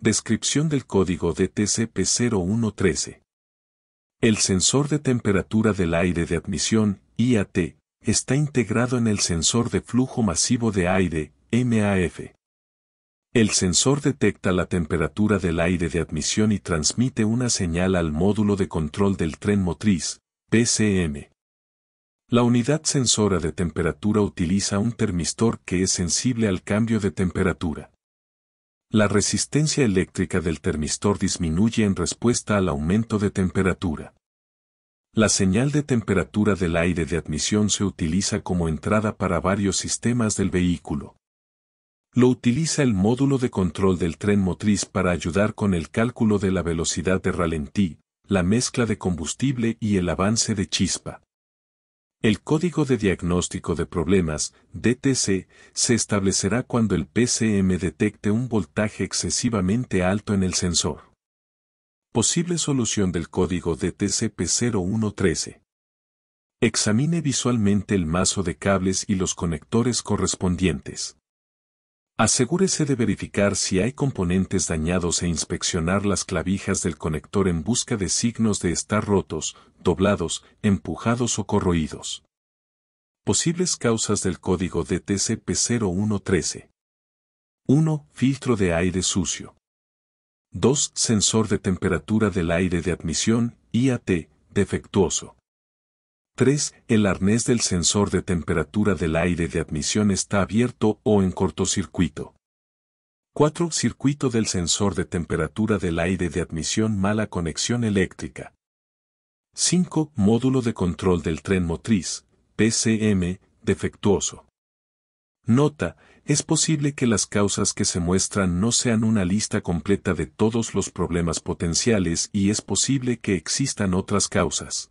Descripción del código de TCP 0113 El sensor de temperatura del aire de admisión, IAT, está integrado en el sensor de flujo masivo de aire, MAF. El sensor detecta la temperatura del aire de admisión y transmite una señal al módulo de control del tren motriz, PCM. La unidad sensora de temperatura utiliza un termistor que es sensible al cambio de temperatura. La resistencia eléctrica del termistor disminuye en respuesta al aumento de temperatura. La señal de temperatura del aire de admisión se utiliza como entrada para varios sistemas del vehículo lo utiliza el módulo de control del tren motriz para ayudar con el cálculo de la velocidad de ralentí, la mezcla de combustible y el avance de chispa. El Código de Diagnóstico de Problemas, DTC, se establecerá cuando el PCM detecte un voltaje excesivamente alto en el sensor. Posible solución del código DTC P0113. Examine visualmente el mazo de cables y los conectores correspondientes. Asegúrese de verificar si hay componentes dañados e inspeccionar las clavijas del conector en busca de signos de estar rotos, doblados, empujados o corroídos. Posibles causas del código DTCP0113. 1. Filtro de aire sucio. 2. Sensor de temperatura del aire de admisión, IAT, defectuoso. 3. El arnés del sensor de temperatura del aire de admisión está abierto o en cortocircuito. 4. Circuito del sensor de temperatura del aire de admisión mala conexión eléctrica. 5. Módulo de control del tren motriz, PCM, defectuoso. Nota, es posible que las causas que se muestran no sean una lista completa de todos los problemas potenciales y es posible que existan otras causas.